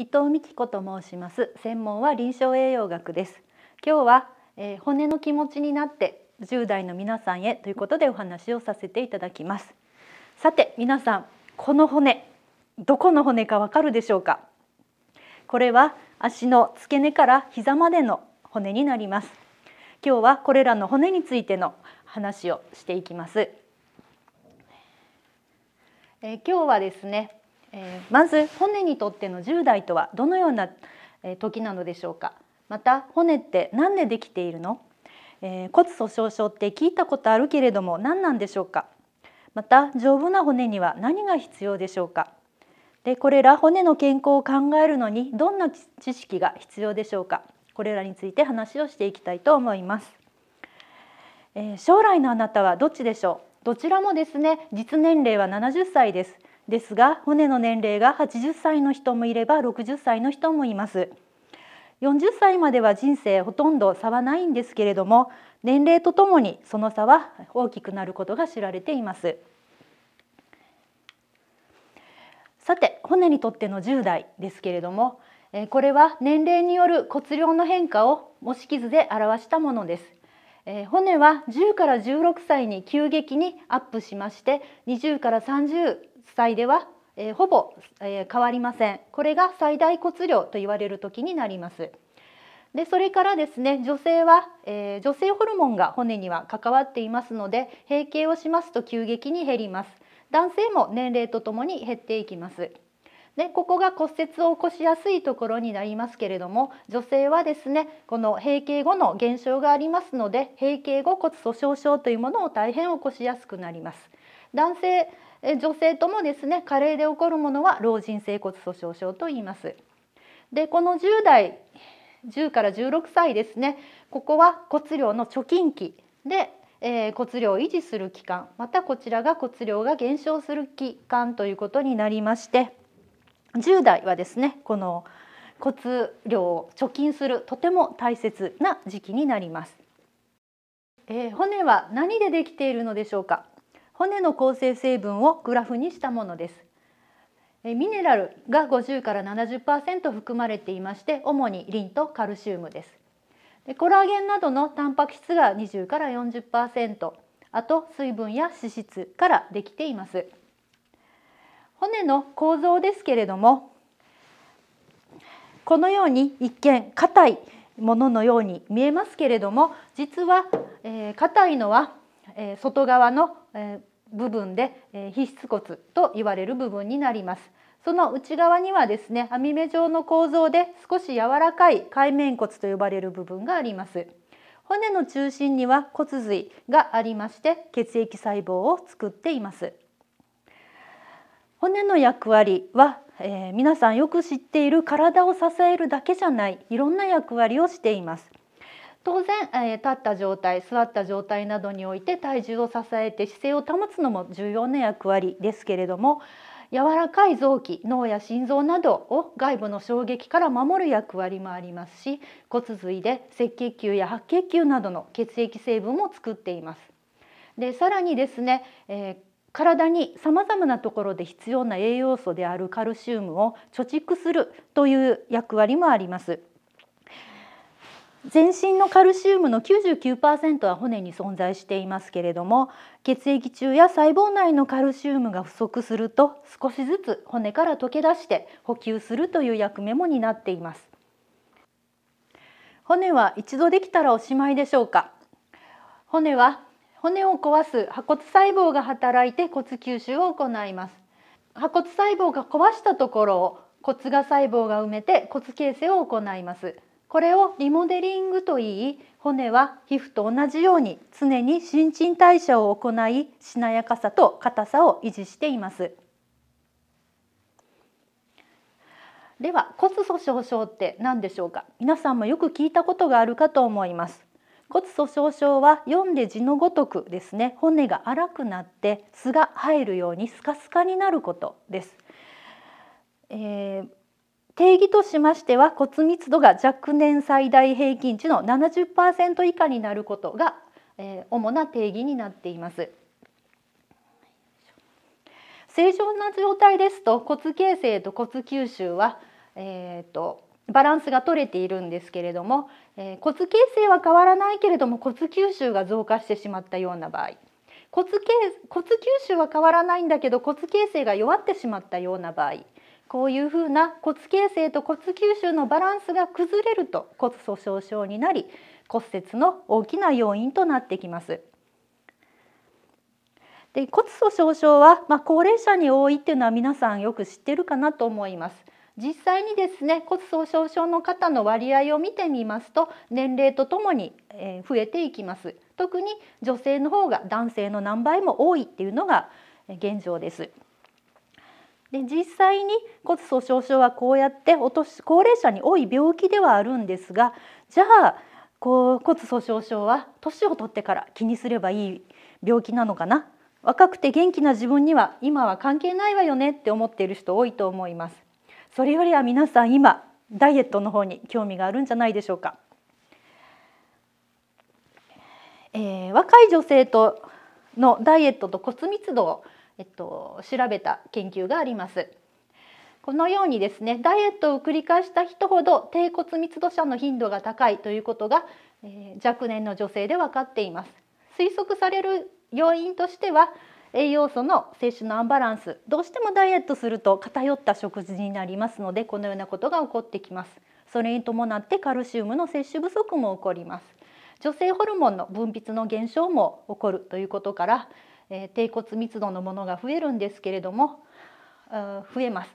伊藤美希子と申します専門は臨床栄養学です今日は、えー、骨の気持ちになって10代の皆さんへということでお話をさせていただきますさて皆さんこの骨どこの骨かわかるでしょうかこれは足の付け根から膝までの骨になります今日はこれらの骨についての話をしていきますえ今日はですねえー、まず骨にとっての10代とはどのような時なのでしょうかまた骨って何でできているの、えー、骨粗しょう症って聞いたことあるけれども何なんでしょうかまた丈夫な骨には何が必要でしょうかでこれら骨の健康を考えるのにどんな知識が必要でしょうかこれらについて話をしていきたいと思います、えー、将来のあなたはどっちでしょうどちらもですね実年齢は70歳ですですが骨の年齢が80歳の人もいれば60歳の人もいます。40歳までは人生ほとんど差はないんですけれども年齢とともにその差は大きくなることが知られていますさて骨にとっての10代ですけれどもこれは年齢による骨量の変化を模式図で表したものです骨は10から16歳に急激にアップしまして20から30最では、えー、ほぼ、えー、変わりませんこれが最大骨量と言われる時になりますでそれからですね女性は、えー、女性ホルモンが骨には関わっていますので閉経をしますと急激に減ります男性も年齢とともに減っていきますでここが骨折を起こしやすいところになりますけれども女性はですねこの閉経後の減少がありますので閉経後骨粗しょう症というものを大変起こしやすくなります男性女性ともですね加齢で起こるものは老人性骨粗鬆症と言います。でこの10代10から16歳ですねここは骨量の貯金期で、えー、骨量を維持する期間またこちらが骨量が減少する期間ということになりまして10代はですねこの骨量を貯金するとても大切な時期になります。えー、骨は何でできているのでしょうか骨の構成成分をグラフにしたものですミネラルが50から70%含まれていまして主にリンとカルシウムですでコラーゲンなどのタンパク質が20から40%あと水分や脂質からできています骨の構造ですけれどもこのように一見硬いもののように見えますけれども実は硬、えー、いのは、えー、外側の、えー、部分で、え皮質骨と言われる部分になります。その内側にはですね網目状の構造で少し柔らかい海面骨と呼ばれる部分があります。骨の中心には骨髄がありまして血液細胞を作っています。骨の役割は、えー、皆さんよく知っている体を支えるだけじゃないいろんな役割をしています。当然、えー、立った状態座った状態などにおいて体重を支えて姿勢を保つのも重要な役割ですけれども柔らかい臓器脳や心臓などを外部の衝撃から守る役割もありますし骨髄で赤血球や白血球などの血液成分も作っています。でさらにですね、えー体にさまざまなところで必要な栄養素であるカルシウムを貯蓄するという役割もあります。全身のカルシウムの99%は骨に存在していますけれども血液中や細胞内のカルシウムが不足すると少しずつ骨から溶け出して補給するという役目も担っています骨は一度できたらおしまいでしょうか骨は骨を壊す破骨細胞が働いて骨吸収を行います破骨細胞が壊したところを骨芽細胞が埋めて骨形成を行いますこれをリモデリングといい骨は皮膚と同じように常に新陳代謝を行いしなやかさと硬さを維持していますでは骨粗鬆症って何でしょうか皆さんもよく聞いたことがあるかと思います骨粗鬆症は読んで字のごとくですね骨が荒くなって巣が入るようにスカスカになることです、えー定義としましては骨密度が若年最大平均値の70%以下になることが、えー、主な定義になっています。正常な状態ですと骨形成と骨吸収は、えーと、バランスが取れているんですけれども、えー、骨形成は変わらないけれども骨吸収が増加してしまったような場合骨形骨吸収は変わらないんだけど骨形成が弱ってしまったような場合こういうふうな骨形成と骨吸収のバランスが崩れると骨粗しょう症になり骨折の大きな要因となってきます。で骨粗しょう症は、まあ、高齢者に多いっていうのは皆さんよく知ってるかなと思います。実際にですね骨粗しょう症の方の割合を見てみますと年齢とともに増えていきます。特に女性の方が男性の何倍も多いっていうのが現状です。で実際に骨粗しょう症はこうやってお年高齢者に多い病気ではあるんですがじゃあこう骨粗しょう症は年を取ってから気にすればいい病気なのかな若くて元気な自分には今は関係ないわよねって思っている人多いと思いますそれよりは皆さん今ダイエットの方に興味があるんじゃないでしょうか、えー、若い女性とのダイエットと骨密度えっと、調べた研究があります。このようにですねダイエットを繰り返した人ほど低骨密度者の頻度が高いということが、えー、若年の女性で分かっています推測される要因としては栄養素の摂取のアンバランスどうしてもダイエットすると偏った食事になりますのでこのようなことが起こってきますそれに伴ってカルシウムの摂取不足も起こります女性ホルモンの分泌の減少も起こるということからえー、低骨密度のものが増えるんですけれども増えます。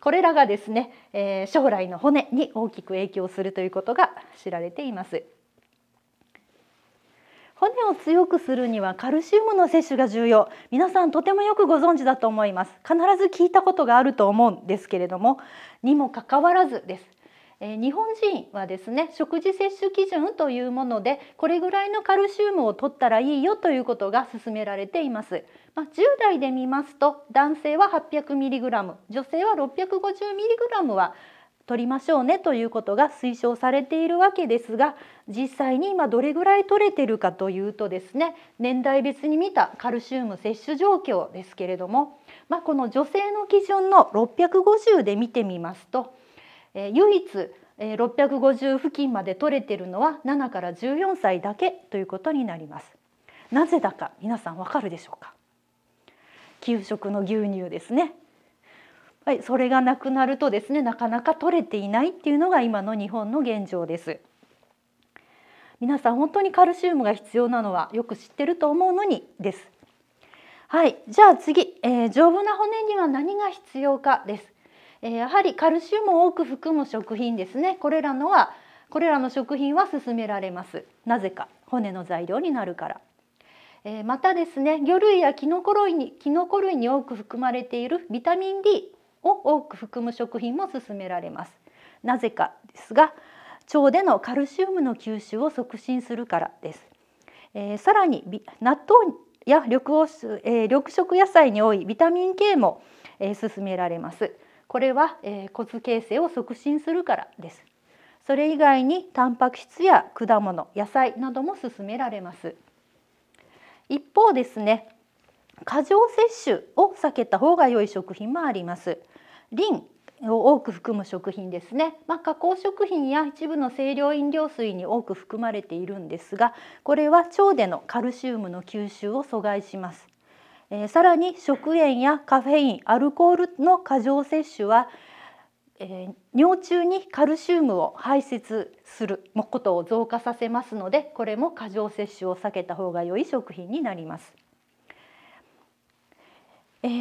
これらがですね、え将来の骨に大きく影響するということが知られています。骨を強くするにはカルシウムの摂取が重要皆さんとてもよくご存知だと思います必ず聞いたことがあると思うんですけれどもにもかかわらずですえ日本人はですね食事摂取基準というものでこれぐらいのカルシウムを取ったらいいよということが勧められています、まあ、10代で見ますと男性は 800mg 女性は 650mg は取りましょうねということが推奨されているわけですが実際に今どれぐらい取れてるかというとですね年代別に見たカルシウム摂取状況ですけれども、まあ、この女性の基準の650で見てみますとえ唯一650付近まで取れてるのは7から14歳だけということになりますなぜだか皆さんわかるでしょうか給食の牛乳ですねはい、それがなくなるとですねなかなか取れていないっていうのが今の日本の現状です皆さん本当にカルシウムが必要なのはよく知ってると思うのにですはいじゃあ次、えー、丈夫な骨には何が必要かですえやはりカルシウムを多く含む食品ですねこれらのはこれらの食品は勧められますなぜか骨の材料になるから、えまたですね魚類やキノコ類にキノコ類に多く含まれているビタミン D を多く含む食品も勧められますなぜかですが腸でのカルシウムの吸収を促進するからです、えー、さらに納豆や緑黄、緑色野菜に多いビタミン K も、えー、勧められますこれは、えー、骨形成を促進するからです。それ以外にタンパク質や果物野菜なども勧められます一方ですね過剰摂取を避けた方が良い食品もありますリンを多く含む食品ですね、まあ、加工食品や一部の清涼飲料水に多く含まれているんですがこれは腸でのカルシウムの吸収を阻害しますえー、さらに食塩やカフェインアルコールの過剰摂取は、えー、尿中にカルシウムを排泄することを増加させますのでこれも過剰摂取を避けた方が良い食品になります。えー、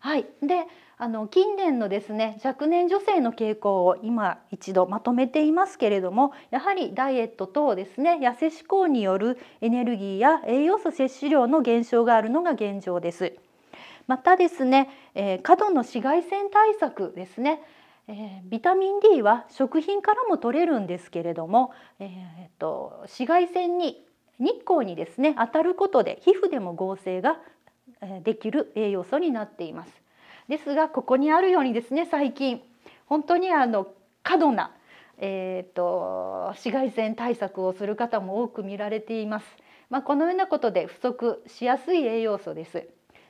はいであの近年のですね若年女性の傾向を今一度まとめていますけれどもやはりダイエット等ですね痩せ志向によるエネルギーや栄養素摂取量の減少があるのが現状です。またですね、えー、過度の紫外線対策ですね、えー、ビタミン D は食品からも取れるんですけれども、えー、っと紫外線に日光にですね当たることで皮膚でも合成ができる栄養素になっています。ですがここにあるようにですね最近本当にあの過度な、えーと、と紫外線対策をする方も多く見られています。まあ、このようなことで不足しやすい栄養素です。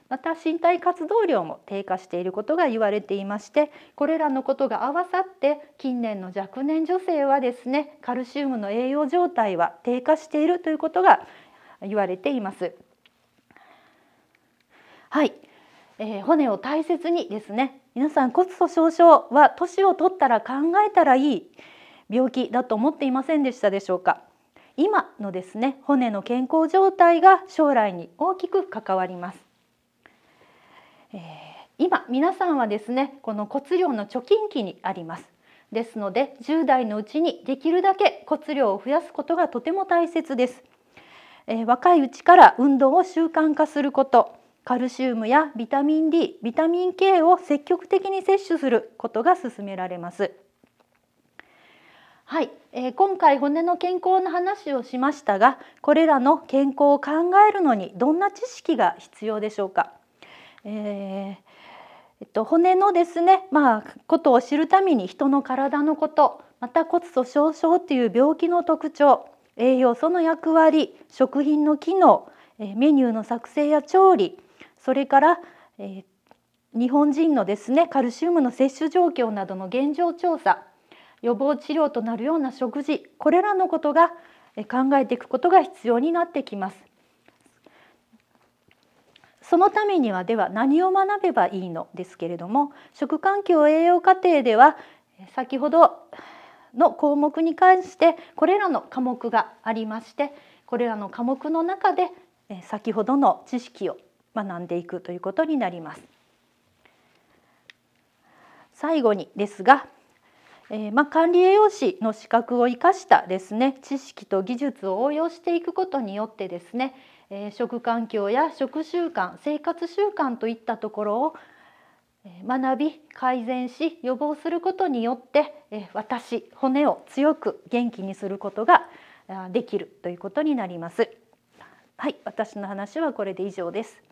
また身体活動量も低下していることが言われていましてこれらのことが合わさって近年の若年女性はですねカルシウムの栄養状態は低下しているということが言われています。はい、えー、骨を大切にですね皆さん骨粗しょう症は年を取ったら考えたらいい病気だと思っていませんでしたでしょうか今のですね骨の健康状態が将来に大きく関わります、えー、今皆さんはですねこの骨量の貯金期にありますですので10代のうちにできるだけ骨量を増やすことがとても大切です、えー、若いうちから運動を習慣化することカルシウムやビタミン D ビタミン K を積極的に摂取することが勧められます。はい、えー、今回骨の健康の話をしましたがこれらの健康を考えるのにどんな知識が必要でしょうか、えーえっと、骨のですね、まあ、ことを知るために人の体のことまた骨粗しょう症という病気の特徴栄養素の役割食品の機能メニューの作成や調理それから、えー、日本人のですねカルシウムの摂取状況などの現状調査予防治療となるような食事これらのことが考えていくことが必要になってきます。そのためにはでは何を学べばいいのですけれども食環境栄養課程では先ほどの項目に関してこれらの科目がありましてこれらの科目の中で先ほどの知識を学んでいくということになります。最後にですが、えー、まあ、管理栄養士の資格を生かしたですね知識と技術を応用していくことによってですね、えー、食環境や食習慣生活習慣といったところを学び改善し予防することによって私骨を強く元気にすることができるということになります。はい、私の話はこれで以上です。